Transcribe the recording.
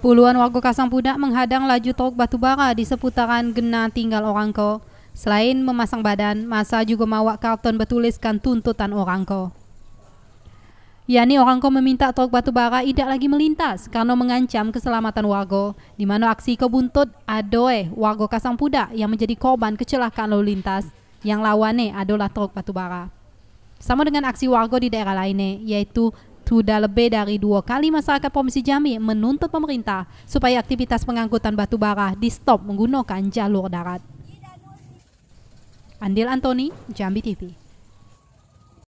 Puluhan warga Kasang Pudak menghadang laju truk batubara di seputaran Gena Tinggal Orangko. Selain memasang badan, masa juga mawak karton bertuliskan tuntutan Orangko. Yani Orangko meminta truk batubara tidak lagi melintas karena mengancam keselamatan warga, di mana aksi kebuntut adoe warga Kasang Pudak yang menjadi korban kecelakaan lalu lintas, yang lawannya adalah truk batubara. Sama dengan aksi warga di daerah lainnya, yaitu sudah lebih dari dua kali masyarakat Provinsi Jambi menuntut pemerintah supaya aktivitas pengangkutan batu bara di stop menggunakan jalur darat. Andil Antoni, Jambi TV.